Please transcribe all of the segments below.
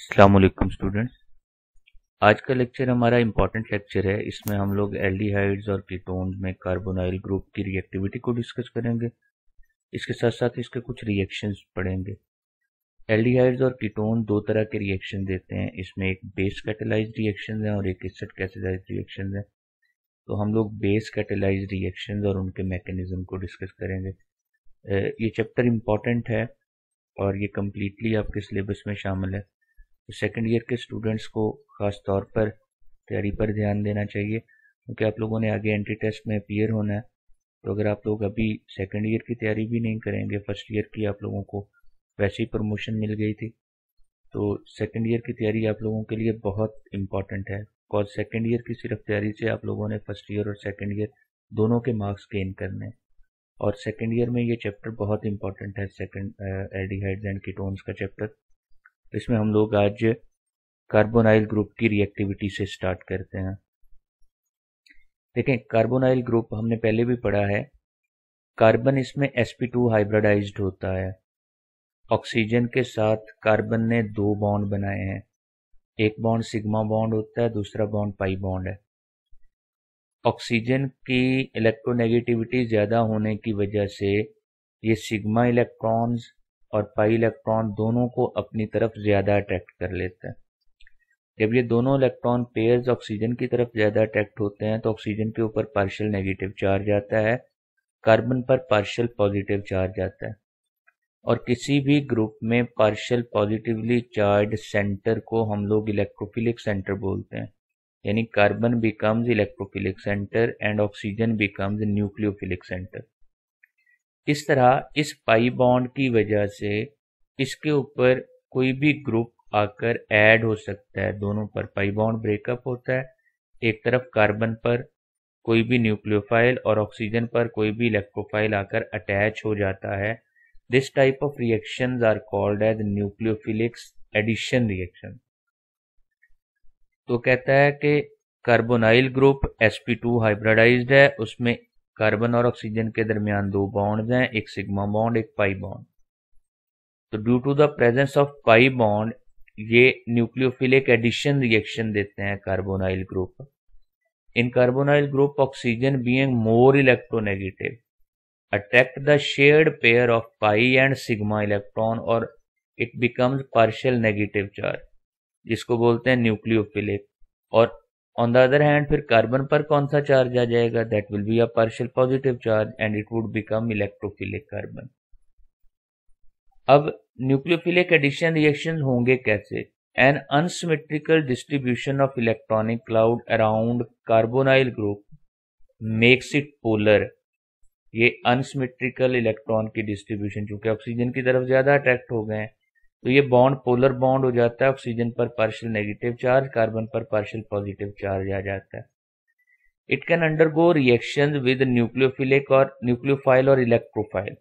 Aslam students आज का lecture हमारा इम्पोर्टेंट लेक्चर है इसमें हम लोग एल्डिहाइड्स और कीटोन में कार्बोनाइल ग्रुप की रिएक्टिविटी को डिस्कस करेंगे इसके साथ साथ इसके कुछ रिएक्शंस पढ़ेंगे एल्डिहाइड्स और कीटोन दो तरह के रिएक्शन देते हैं इसमें एक बेस कैटेलाइज रिएक्शन है और एक एसिड कैटेलाइज रिएक्शन है तो हम लोग बेस कैटेलाइज रिएक्शन और उनके मैकेनिज्म को डिस्कस करेंगे ये चैप्टर इम्पॉर्टेंट है और ये कम्प्लीटली आपके सिलेबस में शामिल है तो सेकेंड ईयर के स्टूडेंट्स को ख़ास तौर पर तैयारी पर ध्यान देना चाहिए क्योंकि आप लोगों ने आगे एंट्री टेस्ट में अपियर होना है तो अगर आप लोग अभी सेकेंड ईयर की तैयारी भी नहीं करेंगे फर्स्ट ईयर की आप लोगों को वैसे ही प्रमोशन मिल गई थी तो सेकेंड ईयर की तैयारी आप लोगों के लिए बहुत इंपॉर्टेंट है बिकॉज सेकेंड ईयर की सिर्फ तैयारी से आप लोगों ने फर्स्ट ईयर और सेकेंड ईयर दोनों के मार्क्स गेन करने हैं और सेकेंड ईयर में ये चैप्टर बहुत इंपॉर्टेंट है सेकेंड एल्डिहाइड्स एंड कीटोन्स का चैप्टर तो इसमें हम लोग आज कार्बोनाइल ग्रुप की रिएक्टिविटी से स्टार्ट करते हैं देखें कार्बोनाइल ग्रुप हमने पहले भी पढ़ा है कार्बन इसमें sp2 हाइब्रिडाइज्ड होता है ऑक्सीजन के साथ कार्बन ने दो बॉन्ड बनाए हैं एक बॉन्ड सिग्मा बॉन्ड होता है दूसरा बॉन्ड पाई बॉन्ड है ऑक्सीजन की इलेक्ट्रोनेगेटिविटी ज़्यादा होने की वजह से ये सिग्मा इलेक्ट्रॉन्स और पाई इलेक्ट्रॉन दोनों को अपनी तरफ ज़्यादा अट्रैक्ट कर लेते हैं जब ये दोनों इलेक्ट्रॉन पेयर्स ऑक्सीजन की तरफ ज़्यादा अट्रैक्ट होते हैं तो ऑक्सीजन के ऊपर पार्शियल नेगेटिव चार्ज आता है कार्बन पर पार्शियल पॉजिटिव चार्ज आता है और किसी भी ग्रुप में पार्शियल पॉजिटिवली चार्ज सेंटर को हम लोग इलेक्ट्रोफिलिक सेंटर बोलते हैं यानी carbon becomes electrophilic centre and oxygen becomes nucleophilic centre इस तरह इस पाई बॉन्ड की वजह से इसके ऊपर कोई भी ग्रुप आकर ऐड हो सकता है दोनों पर पाई बॉन्ड ब्रेकअप होता है एक तरफ कार्बन पर कोई भी न्यूक्लियोफाइल और ऑक्सीजन पर कोई भी इलेक्ट्रोफाइल आकर अटैच हो जाता है this type of reaction are called as nucleophilics addition reaction तो कहता है कि कार्बोनाइल ग्रुप sp2 हाइब्रिडाइज्ड है उसमें कार्बन और ऑक्सीजन के दरमियान दो बॉन्ड हैं एक सिग्मा बॉन्ड एक पाई बॉन्ड तो due to the presence of pi bond ये न्यूक्लियोफिलिक एडिशन रिएक्शन देते हैं carbonyl group in carbonyl group oxygen being more electronegative attract the shared pair of pi and sigma electron और it becomes partial negative charge जिसको बोलते हैं nucleophilic और on the other hand फिर carbon पर कौन सा चार्ज आ जाएगा that will be a partial positive charge and it would become electrophilic carbon अब न्यूक्लियोफिलिक एडिशन रिएक्शन होंगे कैसे an unsymmetrical distribution of electronic cloud around carbonyl group makes it polar ये अनसिमेट्रिकल इलेक्ट्रॉन की distribution चूंकि oxygen की तरफ ज्यादा attract हो गए हैं तो ये बॉन्ड पोलर बॉन्ड हो जाता है ऑक्सीजन पर पार्शियल नेगेटिव चार्ज कार्बन पर पार्शियल पॉजिटिव चार्ज आ जाता है it can undergo reaction with nucleophilic और न्यूक्लियोफाइल और electrophile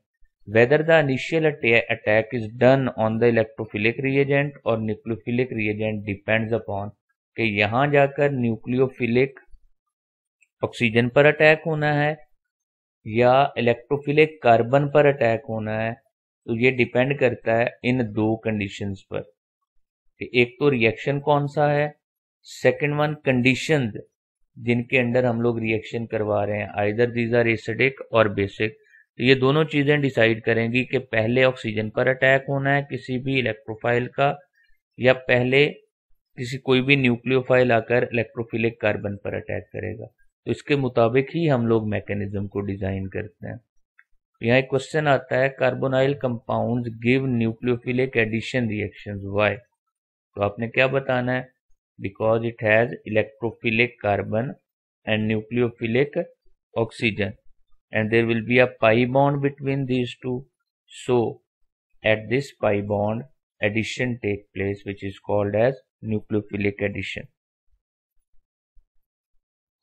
whether the initial attack is done on the electrophilic reagent और न्यूक्लियोफिलिक रिएजेंट डिपेंड्स अपॉन कि यहां जाकर न्यूक्लियोफिलिक ऑक्सीजन पर अटैक होना है या इलेक्ट्रोफिलिक कार्बन पर अटैक होना है तो ये डिपेंड करता है इन दो कंडीशन पर कि एक तो रिएक्शन कौन सा है सेकेंड वन कंडीशन जिनके अंडर हम लोग रिएक्शन करवा रहे हैं आइदर दीज आर एसिडिक और बेसिक तो ये दोनों चीजें डिसाइड करेंगी कि पहले ऑक्सीजन पर अटैक होना है किसी भी इलेक्ट्रोफाइल का या पहले किसी कोई भी न्यूक्लियोफाइल आकर इलेक्ट्रोफिलिक कार्बन पर अटैक करेगा तो इसके मुताबिक ही हम लोग मैकेनिज्म को डिजाइन करते हैं यहाँ एक क्वेश्चन आता है carbonyl compounds give nucleophilic addition reactions why तो आपने क्या बताना है because it has electrophilic carbon and nucleophilic oxygen and there will be a pi bond between these two so at this pi bond addition take place which is called as nucleophilic addition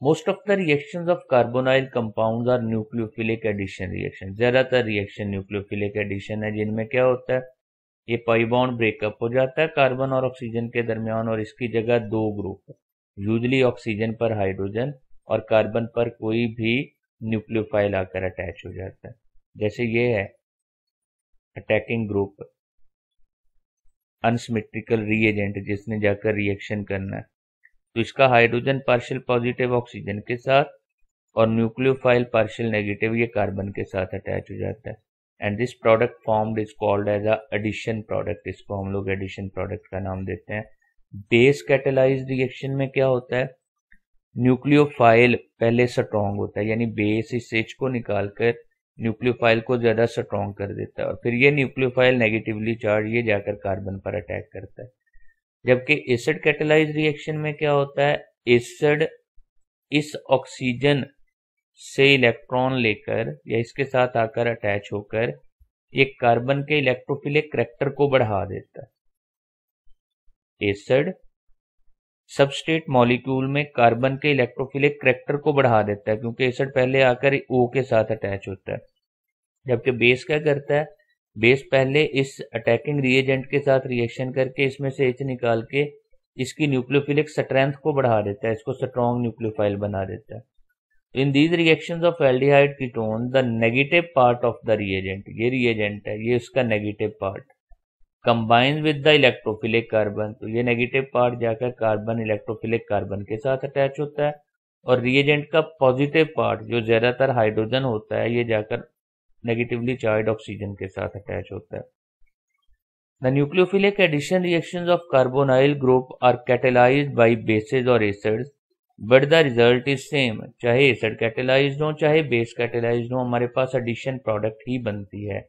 most of the reaction of carbonyl compound are nucleophilic addition reaction ज्यादातर reaction nucleophilic addition है जिनमें क्या होता है ये pi bond breakup हो जाता है कार्बन और ऑक्सीजन के दरमियान और इसकी जगह दो ग्रुप यूजली ऑक्सीजन पर हाइड्रोजन और कार्बन पर कोई भी न्यूक्लियोफाइल आकर अटैच हो जाता है जैसे ये है अटैकिंग ग्रुप अनसिमेट्रिकल रिएजेंट जिसने जाकर रिएक्शन करना है तो इसका हाइड्रोजन पार्शियल पॉजिटिव ऑक्सीजन के साथ और न्यूक्लियोफाइल पार्शियल नेगेटिव ये कार्बन के साथ अटैच हो जाता है and this product form is called as addition product इसको हम लोग एडिशन प्रोडक्ट का नाम देते हैं बेस कैटेलाइज रिएक्शन में क्या होता है न्यूक्लियोफाइल पहले स्ट्रॉन्ग होता है यानी बेस इस एच को निकालकर न्यूक्लियोफाइल को ज्यादा स्ट्रॉन्ग कर देता है और फिर ये न्यूक्लियोफाइल नेगेटिवली चार्ज ये जाकर कार्बन पर अटैक करता है जबकि एसिड कैटेलाइज रिएक्शन में क्या होता है एसिड इस ऑक्सीजन से इलेक्ट्रॉन लेकर या इसके साथ आकर अटैच होकर एक कार्बन के इलेक्ट्रोफिलिक करेक्टर को बढ़ा देता है एसिड सबस्टेट मॉलिक्यूल में कार्बन के इलेक्ट्रोफिलिक करेक्टर को बढ़ा देता है क्योंकि एसिड पहले आकर ओ के साथ अटैच होता है जबकि बेस क्या करता है बेस पहले इस अटैकिंग रिएजेंट के साथ रिएक्शन करके इसमें से एच निकाल के इसकी न्यूक्लियोफिलिक स्ट्रेंथ को बढ़ा देता है इसको स्ट्रॉन्ग न्यूक्लियोफाइल बना देता है तो in these reaction of aldehyde ketone the negative part of the reagent ये रिएजेंट है ये इसका negative part combine with the electrophilic carbon तो ये नेगेटिव पार्ट जाकर कार्बन इलेक्ट्रोफिलिक कार्बन के साथ अटैच होता है और रिएजेंट का पॉजिटिव पार्ट जो ज्यादातर हाइड्रोजन होता है ये जाकर नेगेटिवली चार्ज ऑक्सीजन के साथ अटैच होता है the nucleophilic addition reaction of carbonyl group are catalyse by bases और acids but the result is same चाहे एसिड कैटेलाइज हो चाहे बेस कैटेलाइज हो हमारे पास एडिशन प्रोडक्ट ही बनती है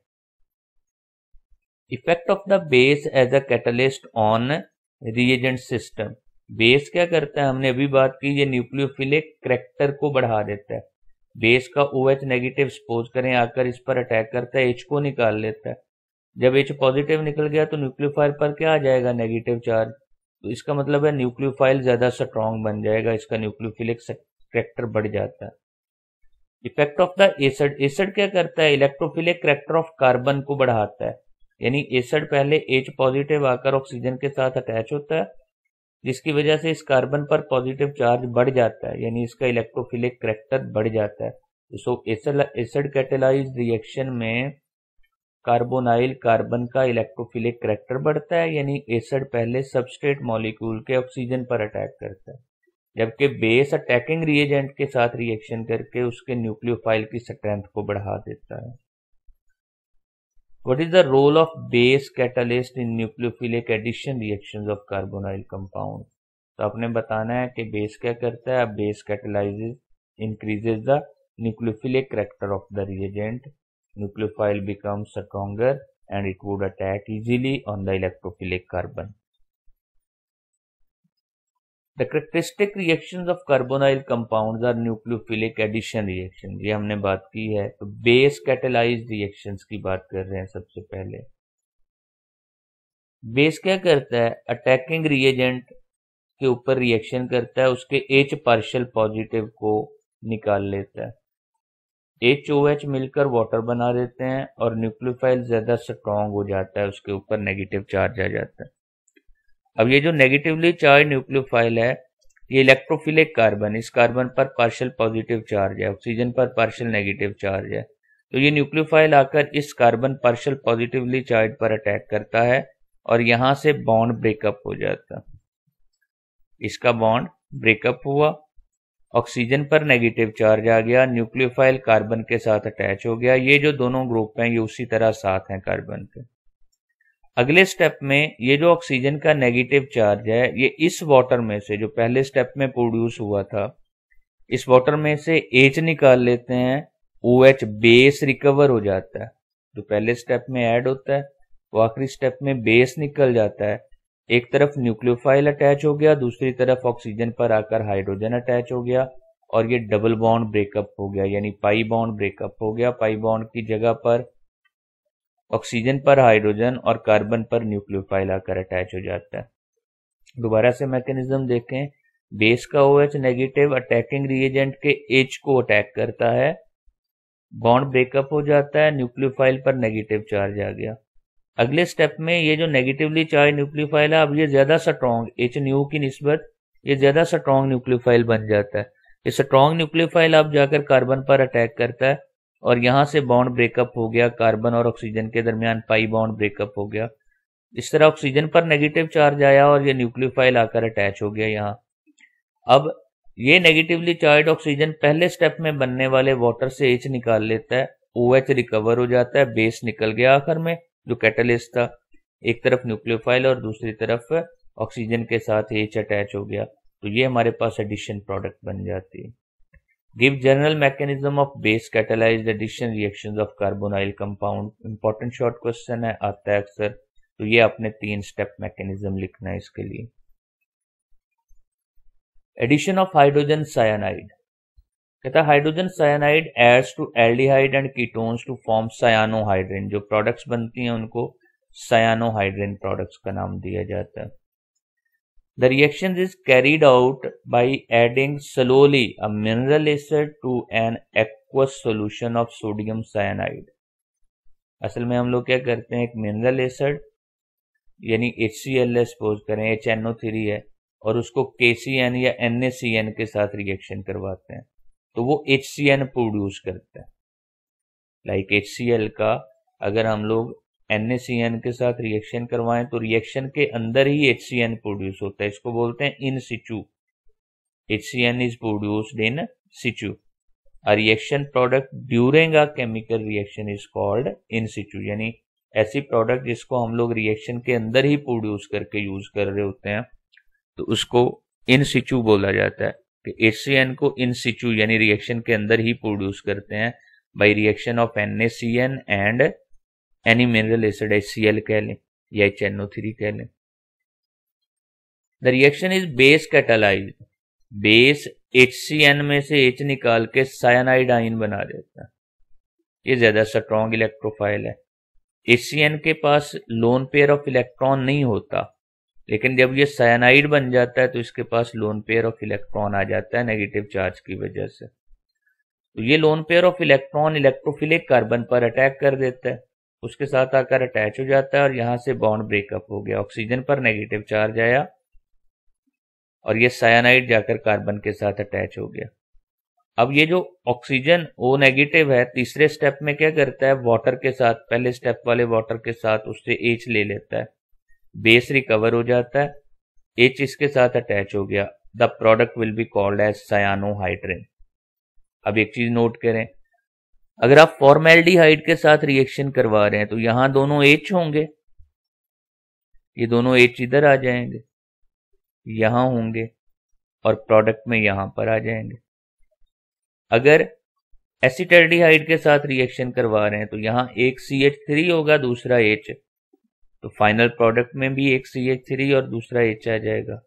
effect of the base as a catalyst on reagent system base क्या करता है हमने अभी बात की ये न्यूक्लियोफिलिक करेक्टर को बढ़ा देता है बेस का ओ एच नेगेटिव सपोज करें आकर इस पर अटैक करता है एच को निकाल लेता है जब एच पॉजिटिव निकल गया तो न्यूक्लियोफाइल पर क्या आ जाएगा नेगेटिव चार्ज तो इसका मतलब है न्यूक्लियोफाइल ज्यादा स्ट्रांग बन जाएगा इसका न्यूक्लियोफिलिक करेक्टर बढ़ जाता है effect of the acid acid क्या करता है इलेक्ट्रोफिलिक करेक्टर ऑफ कार्बन को बढ़ाता है यानी एसिड पहले एच पॉजिटिव आकर ऑक्सीजन के साथ अटैच होता है जिसकी वजह से इस कार्बन पर पॉजिटिव चार्ज बढ़ जाता है यानी इसका इलेक्ट्रोफिलिक करेक्टर बढ़ जाता है सो एसिड कैटेलाइज रिएक्शन में कार्बोनाइल कार्बन का इलेक्ट्रोफिलिक करेक्टर बढ़ता है यानी एसिड पहले सबस्ट्रेट मॉलिक्यूल के ऑक्सीजन पर अटैक करता है जबकि बेस अटैकिंग रिएजेंट के साथ रिएक्शन करके उसके न्यूक्लियोफाइल की स्ट्रेंथ को बढ़ा देता है what is the role of base catalyst in nucleophilic addition reactions of carbonyl compounds तो आपने बताना है कि बेस क्या करता है base catalyse increases the nucleophilic character of the reagent nucleophile become stronger and it would attack easily on the electrophilic carbon the characteristic reaction of carbonyl compound are nucleophilic addition reaction ये हमने बात की है तो base catalyse reaction की बात कर रहे हैं सबसे पहले बेस क्या करता है अटैकिंग रिएजेंट के ऊपर रिएक्शन करता है उसके एच पार्शियल पॉजिटिव को निकाल लेता है एच ओ एच मिलकर वाटर बना देते हैं और न्यूक्लियोफाइल ज्यादा स्ट्रांग हो जाता है उसके ऊपर नेगेटिव चार्ज आ जाता है अब ये जो नेगेटिवली चार्ज न्यूक्लियोफाइल है ये इलेक्ट्रोफिलिक कार्बन इस कार्बन पर पार्शियल पॉजिटिव चार्ज है ऑक्सीजन पर पार्शियल नेगेटिव चार्ज है तो ये न्यूक्लियोफाइल आकर इस कार्बन पार्शियल पॉजिटिवली चार्ज पर अटैक करता है और यहां से बॉन्ड ब्रेकअप हो जाता इसका बॉन्ड ब्रेकअप हुआ ऑक्सीजन पर नेगेटिव चार्ज आ गया न्यूक्लियोफाइल कार्बन के साथ अटैच हो गया ये जो दोनों ग्रुप हैं ये उसी तरह साथ हैं कार्बन के अगले स्टेप में ये जो ऑक्सीजन का नेगेटिव चार्ज है ये इस वाटर में से जो पहले स्टेप में प्रोड्यूस हुआ था इस वाटर में से एच निकाल लेते हैं ओ एच बेस रिकवर हो जाता है जो पहले स्टेप में ऐड होता है वो आखिरी स्टेप में बेस निकल जाता है एक तरफ न्यूक्लियोफाइल अटैच हो गया दूसरी तरफ ऑक्सीजन पर आकर हाइड्रोजन अटैच हो गया और ये डबल बॉन्ड ब्रेकअप हो गया यानी पाई बॉन्ड ब्रेकअप हो गया पाई बॉन्ड की जगह पर ऑक्सीजन पर हाइड्रोजन और कार्बन पर न्यूक्लियोफाइल आकर अटैच हो जाता है दोबारा से मैकेनिज्म देखें बेस का O H negative attacking reagent के एच को अटैक करता है बॉन्ड ब्रेकअप हो जाता है न्यूक्लियोफाइल पर नेगेटिव चार्ज आ गया अगले स्टेप में ये जो नेगेटिवली चार्ज न्यूक्लियोफाइल है अब ये ज्यादा स्ट्रॉन्ग एच न्यू की निस्बत ये ज्यादा स्ट्रॉन्ग न्यूक्लियोफाइल बन जाता है ये स्ट्रॉन्ग न्यूक्लियोफाइल अब जाकर कार्बन पर अटैक करता है और यहां से बॉन्ड ब्रेकअप हो गया कार्बन और ऑक्सीजन के दरमियान पाई बॉन्ड ब्रेकअप हो गया इस तरह ऑक्सीजन पर नेगेटिव चार्ज आया और ये न्यूक्लियोफाइल आकर अटैच हो गया यहाँ अब ये नेगेटिवली चार्ज ऑक्सीजन पहले स्टेप में बनने वाले वाटर से एच निकाल लेता है ओ एच रिकवर हो जाता है बेस निकल गया आखिर में जो कैटलिस्ट था एक तरफ न्यूक्लियोफाइल और दूसरी तरफ ऑक्सीजन के साथ एच अटैच हो गया तो ये हमारे पास एडिशन प्रोडक्ट बन जाती है Give general mechanism of base catalyzed addition reactions of carbonyl compound important short question है आता है अक्सर तो ये आपने तीन स्टेप मैकेनिज्म लिखना है इसके लिए एडिशन ऑफ हाइड्रोजन साइनाइड कहता है hydrogen cyanide adds to aldehyde and ketones to form cyanohydrin जो प्रोडक्ट्स बनती हैं उनको सायानोहाइड्रेन प्रोडक्ट्स का नाम दिया जाता है The reaction is carried out by adding slowly a mineral acid to an aqueous solution of sodium cyanide. असल में हम लोग क्या करते हैं एक मिनरल एसिड यानी एच सी एल सपोज करें एच एन ओ थ्री है और उसको के सी एन या एन ए सी एन के साथ रिएक्शन करवाते हैं तो वो एच सी एन प्रोड्यूस करते हैं लाइक एच सी एल का अगर हम लोग NaCN के साथ रिएक्शन करवाएं तो रिएक्शन के अंदर ही एन प्रोड्यूस होता है इसको बोलते हैं in situ H is produced in situ a reaction product during a chemical reaction is called in situ यानी ऐसी प्रोडक्ट जिसको हम लोग रिएक्शन के अंदर ही प्रोड्यूस करके यूज कर रहे होते हैं तो उसको इन सिचू बोला जाता है कि एन को इन सिचू यानी रिएक्शन के अंदर ही प्रोड्यूस करते हैं by reaction of NaCN and any mineral acid H C L कह लें या एच एन ओ थ्री कह लें the reaction is base catalyse base H C N में से एच निकाल के साइनाइड आइन बना देता है ये ज्यादा स्ट्रॉन्ग इलेक्ट्रोफाइल है एच सी एन के पास लोन पेयर ऑफ इलेक्ट्रॉन नहीं होता लेकिन जब ये साइनाइड बन जाता है तो इसके पास लोन पेयर ऑफ इलेक्ट्रॉन आ जाता है नेगेटिव चार्ज की वजह से तो ये lone pair of electron electrophilic carbon पर अटैक कर देता है उसके साथ आकर अटैच हो जाता है और यहां से बॉन्ड ब्रेकअप हो गया ऑक्सीजन पर नेगेटिव चार्ज आया और ये साइनाइड जाकर कार्बन के साथ अटैच हो गया अब ये जो ऑक्सीजन ओ नेगेटिव है तीसरे स्टेप में क्या करता है वाटर के साथ पहले स्टेप वाले वाटर के साथ उससे एच ले लेता है बेस रिकवर हो जाता है एच इसके साथ अटैच हो गया the product will be called as cyanohydrin अब एक चीज नोट करें अगर आप फॉर्मेल्डिहाइड के साथ रिएक्शन करवा रहे हैं तो यहां दोनों एच होंगे ये दोनों एच इधर आ जाएंगे यहां होंगे और प्रोडक्ट में यहां पर आ जाएंगे अगर एसिटर्डिहाइड के साथ रिएक्शन करवा रहे हैं तो यहां एक सी एच थ्री होगा दूसरा एच तो फाइनल प्रोडक्ट में भी एक सी एच थ्री और दूसरा एच आ जाएगा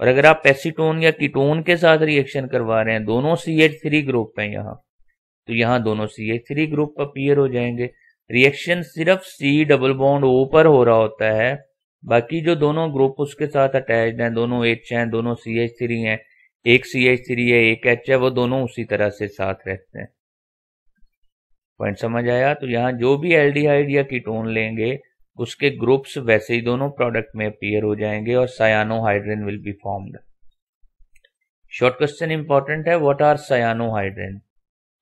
और अगर आप एसिटोन या कीटोन के साथ रिएक्शन करवा रहे हैं दोनों सी एच थ्री ग्रुप हैं यहां तो यहाँ दोनों C H three group appear हो जाएंगे रिएक्शन सिर्फ सी डबल बॉन्ड ओ पर हो रहा होता है बाकी जो दोनों ग्रुप उसके साथ अटैच हैं दोनों एच हैं दोनों सी एच थ्री हैं एक सी एच थ्री है एक एच है वो दोनों उसी तरह से साथ रहते हैं पॉइंट समझ आया तो यहाँ जो भी एल्डिहाइड या कीटोन लेंगे उसके ग्रुप्स वैसे ही दोनों प्रोडक्ट में अपीयर हो जाएंगे और cyanohydrin will be formed short question important है व्हाट आर सायानोहाइड्रेन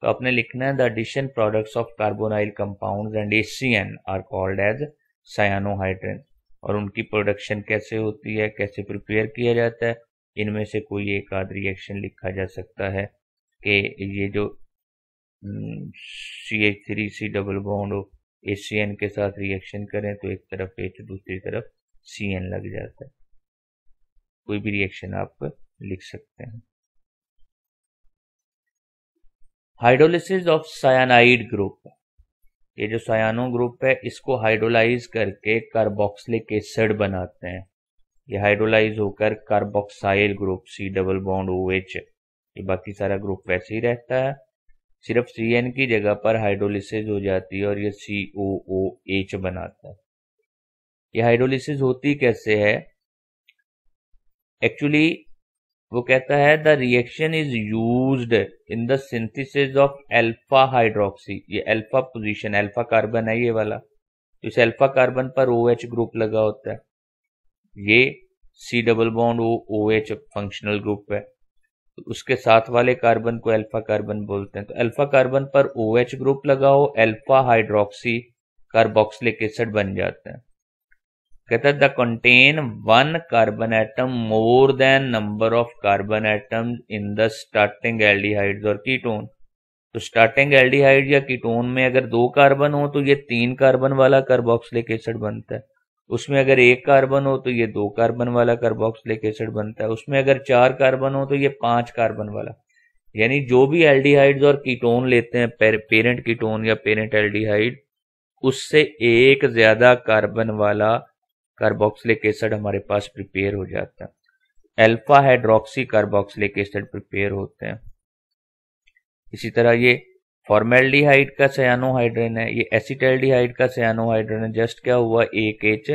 तो आपने लिखना है the addition products of carbonyl compound and HCN are called as cyanohydrin और उनकी प्रोडक्शन कैसे होती है कैसे प्रिपेयर किया जाता है इनमें से कोई एक आध रिएक्शन लिखा जा सकता है कि ये जो C H three C double bond A C N के साथ रिएक्शन करें तो एक तरफ एच दूसरी तरफ सी एन लग जाता है कोई भी रिएक्शन आप लिख सकते हैं हाइड्रोलिसिस ऑफ साइनाइड ग्रुप ये जो सायानो ग्रुप है इसको हाइड्रोलाइज करके कार्बोक्सिलिक एसिड बनाते हैं ये हाइड्रोलाइज होकर carboxyl group C double bond O H ये बाकी सारा ग्रुप वैसे ही रहता है सिर्फ सी एन की जगह पर हाइड्रोलिसिस हो जाती है और ये सी ओ ओ एच बनाता है ये हाइड्रोलिसिस होती कैसे है एक्चुअली वो कहता है the reaction is use in the synthesis of alpha hydroxy ये एल्फा पोजीशन एल्फा कार्बन है ये वाला तो इस एल्फा कार्बन पर ओ एच ग्रुप लगा होता है ये C double bond O O H functional group है तो उसके साथ वाले कार्बन को अल्फा कार्बन बोलते हैं तो अल्फा कार्बन पर ओ एच ग्रुप लगाओ अल्फा हाइड्रोक्सी कार्बोक्सिलिक एसिड बन जाते हैं कहता है the contain one carbon atom more than number of carbon atom in the starting aldehyde और कीटोन तो स्टार्टिंग एल्डिहाइड या कीटोन में अगर दो कार्बन हो तो ये तीन कार्बन वाला कार्बोक्सिलिक एसिड बनता है उसमें अगर एक कार्बन हो तो ये दो कार्बन वाला कार्बोक्सिलिक एसिड बनता है उसमें अगर चार कार्बन हो तो ये पांच कार्बन वाला यानी जो भी एल्डिहाइड और कीटोन लेते हैं पेरेंट कीटोन या पेरेंट एल्डिहाइड उससे एक ज्यादा कार्बन वाला कार्बोक्सिलिक एसिड हमारे पास प्रिपेयर हो जाता है alpha hydroxy carboxylic acid prepare होते हैं इसी तरह ये फॉर्मेल्डिहाइड का सयानोहाइड्रेन है ये एसिटेल्डिहाइड का सयानोहाइड्रेन है जस्ट क्या हुआ एक एच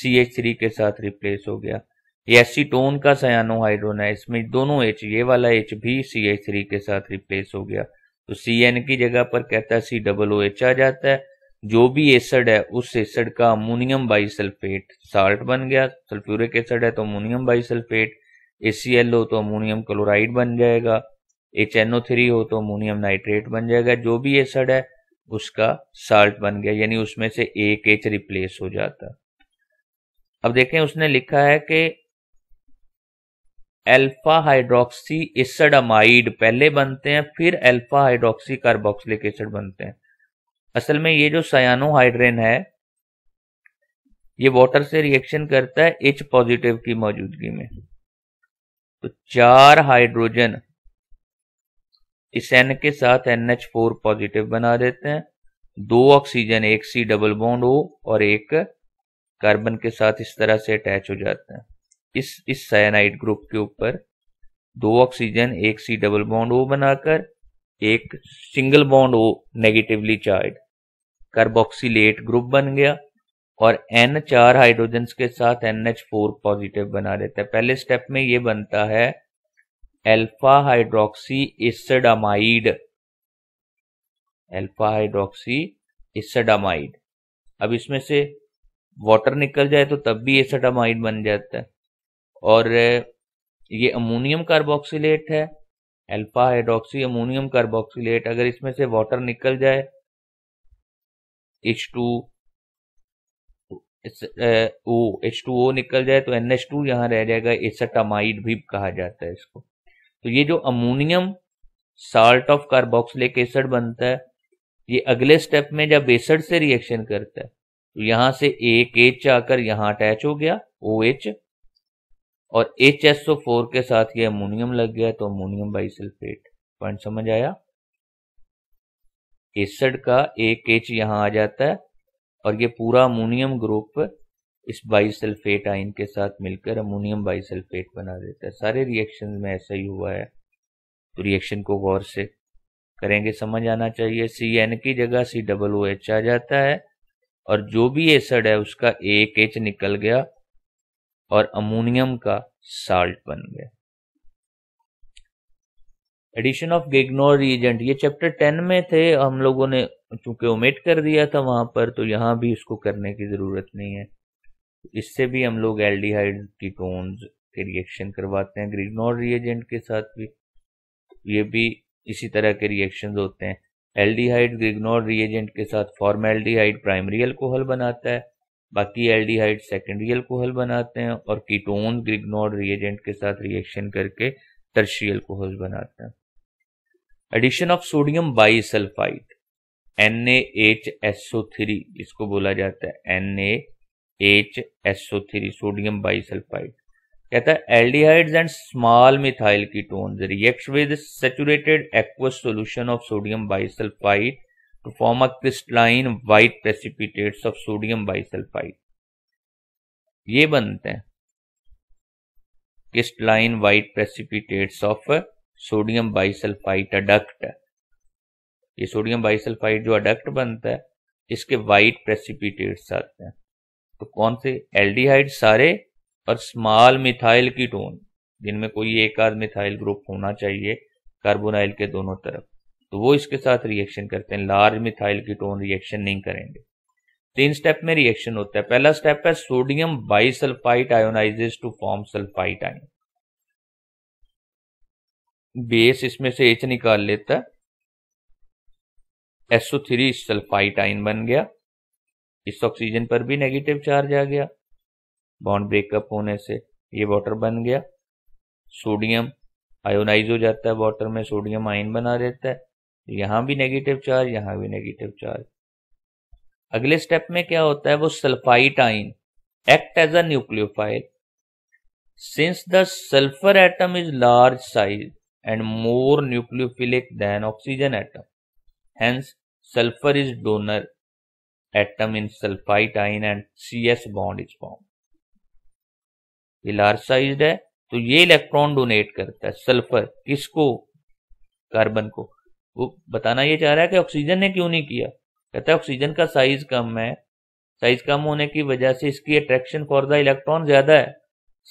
सी एच थ्री के साथ रिप्लेस हो गया ये एसीटोन का सयानोहाइड्रोन है इसमें दोनों एच ये वाला एच भी सी एच थ्री के साथ रिप्लेस हो गया तो सी एन की जगह पर कहता है सी डबल ओ एच आ जाता है जो भी एसिड है उस एसिड का अमोनियम बाइसल्फेट साल्ट बन गया सल्फ्यूरिक एसिड है तो अमोनियम बाइसल्फेट एसीएल हो तो अमोनियम क्लोराइड बन जाएगा एच एन ओ थ्री हो तो अमोनियम नाइट्रेट बन जाएगा जो भी एसिड है उसका साल्ट बन गया यानी उसमें से एक एच रिप्लेस हो जाता अब देखें उसने लिखा है कि एल्फा हाइड्रोक्सी एसिड अमाइड पहले बनते हैं फिर एल्फा हाइड्रोक्सी कार्बोक्सिलिक एसिड बनते हैं असल में ये जो सयानोहाइड्रेन है ये वाटर से रिएक्शन करता है एच पॉजिटिव की मौजूदगी में तो चार हाइड्रोजन इस एन के साथ एन एच फोर पॉजिटिव बना देते हैं दो ऑक्सीजन एक सी डबल बॉन्ड हो और एक कार्बन के साथ इस तरह से अटैच हो जाते हैं इस इस साइनाइड ग्रुप के ऊपर दो ऑक्सीजन एक सी डबल बॉन्ड ओ बनाकर एक single bond O negatively charge carboxylate group बन गया और एन चार हाइड्रोजन के साथ एन एच फोर पॉजिटिव बना देता है पहले स्टेप में ये बनता है alpha hydroxy acid amide alpha hydroxy acid amide अब इसमें से वाटर निकल जाए तो तब भी एसडामाइड बन जाता है और ये अमोनियम कार्बोक्सीट है एल्फा हाइड्रोक्सी अमोनियम कार्बोक्सीट अगर इसमें से वाटर निकल जाए H two O H two O निकल जाए तो एन एच टू यहां रह जाएगा एसटामाइड भी कहा जाता है इसको तो ये जो ammonium salt of carboxylic acid बनता है ये अगले स्टेप में जब एसड से रिएक्शन करता है तो यहां से एक एच आकर यहां अटैच हो गया ओ एच और एच एस ओ फोर के साथ ये अमोनियम लग गया तो अमोनियम बाइसल्फेट पॉइंट समझ आया एसड का एक एच यहाँ आ जाता है और ये पूरा अमोनियम ग्रुप इस बाइसल्फेट आइन के साथ मिलकर अमोनियम बाइसल्फेट बना देता है सारे रिएक्शन में ऐसा ही हुआ है तो रिएक्शन को गौर से करेंगे समझ आना चाहिए सी एन की जगह सी डबल ओ एच आ जाता है और जो भी एसड है उसका एक एच निकल गया और अमोनियम का साल्ट बन गया एडिशन ऑफ गिग्नोर रीजेंट ये चैप्टर टेन में थे हम लोगों ने चूंकि ओमेट कर दिया था वहां पर तो यहाँ भी इसको करने की ज़रूरत नहीं है इससे भी हम लोग एल्डिहाइड कीटोन्स के रिएक्शन करवाते हैं ग्रिग्नोर रिएजेंट के साथ भी ये भी इसी तरह के रिएक्शन होते हैं एल्डिहाइड ग्रिग्नोर रिएजेंट के साथ फॉर्मेल्डिहाइड प्राइमरी अल्कोहल बनाता है बाकी एल्डिहाइड सेकेंडरी अल्कोहल बनाते हैं और कीटोन ग्रिग्नोर रिएजेंट के साथ रिएक्शन करके तर्शी अल्कोहल बनाते हैं addition of sodium bisulphide N H S O three इसको बोला जाता है N A H S O three sodium bisulphide कहता है aldehydes and small methyl ketone react with saturated aqueous solution of sodium bi to form a crystalline white precipitate of sodium bisulphide ये बनते हैं crystalline white precipitates of sodium bisulphite adduct ये sodium bisulphite जो adduct बनता है इसके white precipitates आते हैं तो कौन से एल्डिहाइड सारे और स्मॉल मिथाइल की टोन जिनमें कोई एक आध मिथाइल ग्रुप होना चाहिए कार्बोनाइल के दोनों तरफ तो वो इसके साथ रिएक्शन करते हैं large methyl ketone reaction नहीं करेंगे तीन स्टेप में रिएक्शन होता है पहला स्टेप है sodium bisulphite ionizes to form sulphite ion base इसमें से एच निकाल लेता है एसओ थ्री सल्फाइट आइन बन गया इस ऑक्सीजन पर भी नेगेटिव चार्ज आ गया बॉन्ड ब्रेकअप होने से ये वाटर बन गया सोडियम आयोनाइज हो जाता है वाटर में सोडियम आयन बना देता है यहां भी नेगेटिव चार्ज यहां भी नेगेटिव चार्ज अगले स्टेप में क्या होता है वो sulphite ion act as a nucleophile since the sulphur atom is large size and more nucleophilic than oxygen atom. Hence, sulfur is donor atom in sulfite ion and CS bond is formed. Largised है तो ये electron donate करता है sulphur किसको carbon को वो बताना ये चाह रहा है कि ऑक्सीजन ने क्यों नहीं किया कहता है ऑक्सीजन का साइज कम है साइज कम होने की वजह से इसकी अट्रैक्शन फॉर द इलेक्ट्रॉन ज्यादा है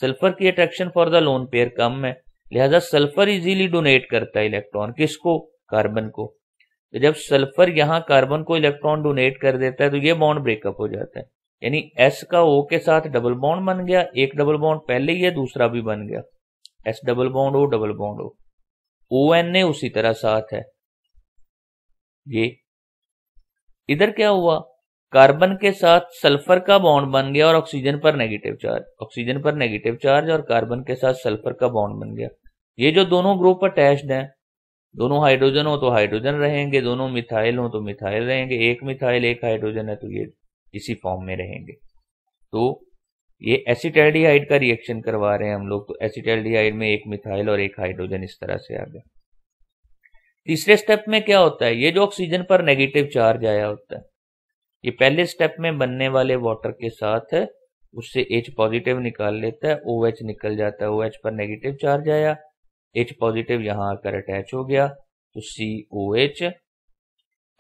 सल्फर की attraction for the lone pair कम है लिहाजा सल्फर इजीली डोनेट करता है इलेक्ट्रॉन किसको कार्बन को तो जब सल्फर यहाँ कार्बन को इलेक्ट्रॉन डोनेट कर देता है तो ये बॉन्ड ब्रेकअप हो जाता है यानी एस का ओ के साथ डबल बॉन्ड बन गया एक डबल बॉन्ड पहले ही है दूसरा भी बन गया S double bond O double bond O O N A उसी तरह साथ है ये इधर क्या हुआ कार्बन के साथ सल्फर का बॉन्ड बन गया और ऑक्सीजन पर नेगेटिव चार्ज ऑक्सीजन पर नेगेटिव चार्ज और कार्बन के साथ सल्फर का बॉन्ड बन गया ये जो दोनों ग्रुप अटैच्ड हैं दोनों हाइड्रोजन हो तो हाइड्रोजन रहेंगे दोनों मिथाइल हो तो मिथाइल रहेंगे एक मिथाइल एक हाइड्रोजन है तो ये इसी फॉर्म में रहेंगे तो ये एसिटाइलडीहाइड का रिएक्शन करवा रहे हैं हम लोग तो एसिटाइलडीहाइड में एक मिथाइल और एक हाइड्रोजन इस तरह से आ गया तीसरे स्टेप में क्या होता है ये जो ऑक्सीजन पर नेगेटिव चार्ज आया होता है ये पहले स्टेप में बनने वाले वाटर के साथ उससे एच पॉजिटिव निकाल लेता है ओ एच निकल जाता है ओ एच पर नेगेटिव चार्ज आया एच पॉजिटिव यहां आकर अटैच हो गया तो C O H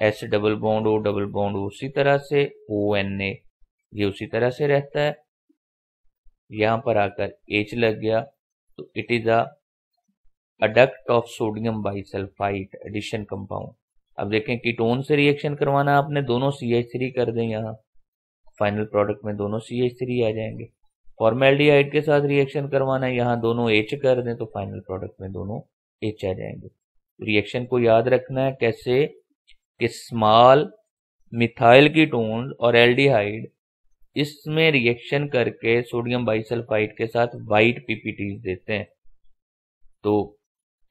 S double bond O double bond उसी तरह से ओ एन ए ये उसी तरह से रहता है यहां पर आकर एच लग गया तो it is a adduct of sodium bisulphite addition compound अब देखें कीटोन से रिएक्शन करवाना आपने दोनों सी एच थ्री कर दें यहाँ फाइनल प्रोडक्ट में दोनों सी एच थ्री आ जाएंगे फॉर्मेल्डिहाइड के साथ रिएक्शन करवाना है यहाँ दोनों एच कर दें तो फाइनल प्रोडक्ट में दोनों एच आ जाएंगे रिएक्शन को याद रखना है कैसे कि स्मॉल मिथाइल कीटोन और एल्डिहाइड इसमें रिएक्शन करके सोडियम बाइसल्फाइड के साथ वाइट पीपीटीज देते हैं तो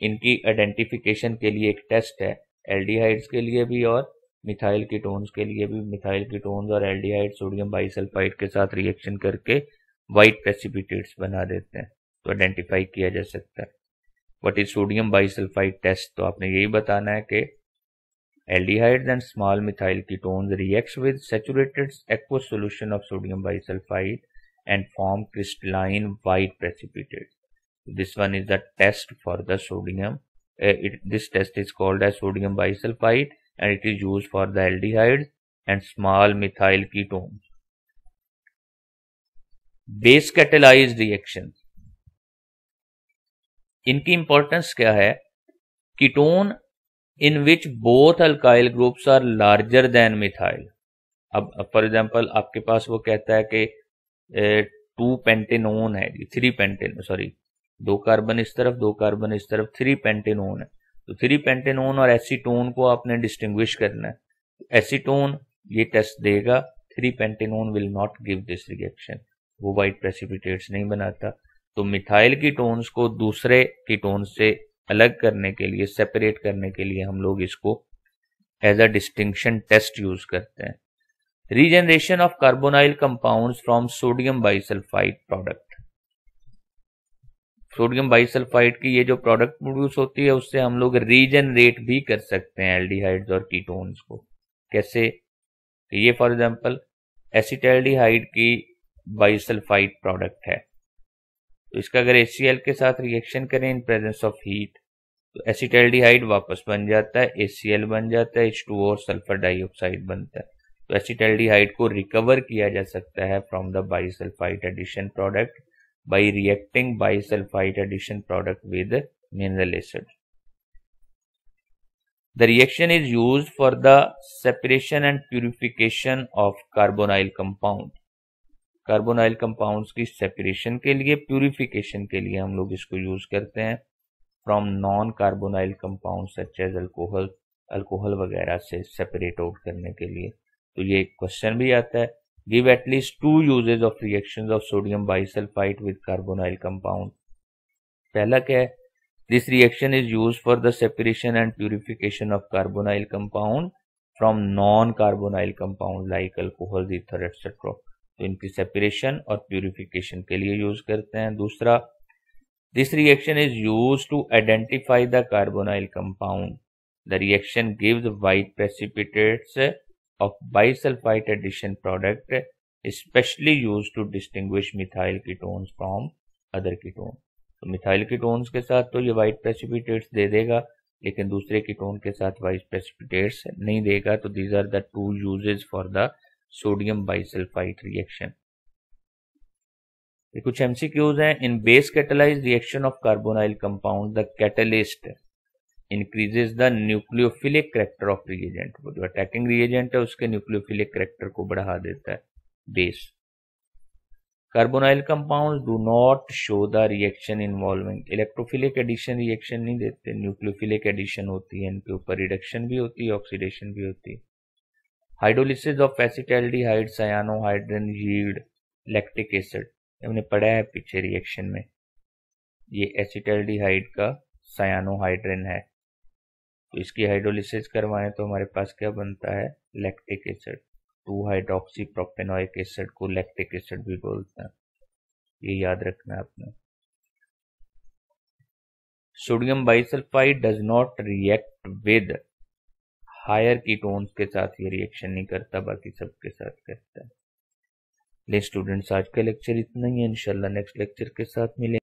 इनकी आइडेंटिफिकेशन के लिए एक टेस्ट है एल्डिहाइड्स के लिए भी और मिथाइल कीटोन्स के लिए भी मिथाइल कीटोन्स और एल्डिहाइड सोडियम बाइसल्फाइड के साथ रिएक्शन करके वाइट प्रेसिपिटेट्स बना देते हैं तो आइडेंटिफाई किया जा सकता है what is sodium bisulphide test तो आपने यही बताना है कि aldehydes and small methyl ketones react with saturated aqueous solution of sodium bisulphide and form crystalline white precipitate this one is the test for the sodium Uh, it, this test is called as sodium bisulfite and it is used for the aldehydes and small methyl ketones. Base catalyse reaction इनकी importance क्या है ketone in which both alkyl groups are larger than methyl अब for example आपके पास वो कहता है कि टू uh, पेंटेनोन है थ्री पेंटेन सॉरी दो कार्बन इस तरफ दो कार्बन इस तरफ थ्री पेंटेनोन है तो थ्री पेंटेनोन और एसीटोन को आपने डिस्टिंग्विश करना है एसीटोन ये टेस्ट देगा three pentanone will not give this reaction वो वाइट प्रेसिपिटेट्स नहीं बनाता तो मिथाइल की टोन्स को दूसरे की टोन से अलग करने के लिए सेपरेट करने के लिए हम लोग इसको as a distinction test use करते हैं regeneration of carbonyl compounds from sodium bisulphide product sodium bisulphide की ये जो प्रोडक्ट प्रोड्यूस होती है उससे हम लोग रीजनरेट भी कर सकते हैं एल्डिहाइड्स और कीटोन्स को कैसे तो ये फॉर एग्जांपल एसिटेल्डिहाइड की बाइसल्फाइड प्रोडक्ट है तो इसका अगर एसीएल के साथ रिएक्शन करें इन प्रेजेंस ऑफ हीट तो एसिटेल्डिहाइड वापस बन जाता है एसीएल बन जाता है एच और सल्फर डाइऑक्साइड बनता है तो एसिटेल्डिहाइड को रिकवर किया जा सकता है from the bisulphide addition product by reacting bisulfite addition product with mineral acid. The reaction is used for the separation and purification of carbonyl compound. Carbonyl compounds की separation के लिए प्यूरिफिकेशन के लिए हम लोग इसको यूज करते हैं from non carbonyl compound such as alcohol alcohol वगैरह से सेपरेट आउट करने के लिए तो ये क्वेश्चन भी आता है give at least two uses of reactions of sodium bisulfite with carbonyl compound. पहला क्या है this reaction is use for the separation and purification of carbonyl compound from non carbonyl compound like alcohol ether etcetera तो इनकी separation और purification के लिए use करते हैं दूसरा this reaction is use to identify the carbonyl compound the reaction gives white precipitates of bisulfite addition product especially used to distinguish methyl ketones from other ketone. तो methyl ketones के साथ तो ये वाइट प्रेसिपिटेट्स दे देगा लेकिन दूसरे ketone के साथ वाइट प्रेसिपिटेट्स नहीं देगा तो these are the two uses for the sodium bisulphite reaction ये कुछ एमसीक्यूज हैं in base catalyse reaction of carbonyl compound the catalyst increases the nucleophilic character of reagent वो जो अटैकिंग रिएजेंट है उसके न्यूक्लियोफिलिक करेक्टर को बढ़ा देता है base carbonyl compound do not show the reaction involving electrophilic addition reaction नहीं देते न्यूक्लियोफिलिक एडिशन होती है इनके ऊपर रिडक्शन भी होती है ऑक्सीडेशन भी होती है hydrolysis of hyde cyano cyanohydrin yield lactic acid हमने पढ़ा है पीछे रिएक्शन में ये हाइड का सयानो सयानोहाइड्रन है तो इसकी हाइड्रोलिसिस करवाएं तो हमारे पास क्या बनता है lactic acid two hydroxy propanoic acid को लैक्टिक एसिड भी बोलते हैं ये याद रखना आपने sodium bisulphide does not react with higher ketones के साथ ये रिएक्शन नहीं करता बाकी सबके साथ करता है ले स्टूडेंट्स आज का लेक्चर इतना ही है इंशाल्लाह नेक्स्ट लेक्चर के साथ मिलेंगे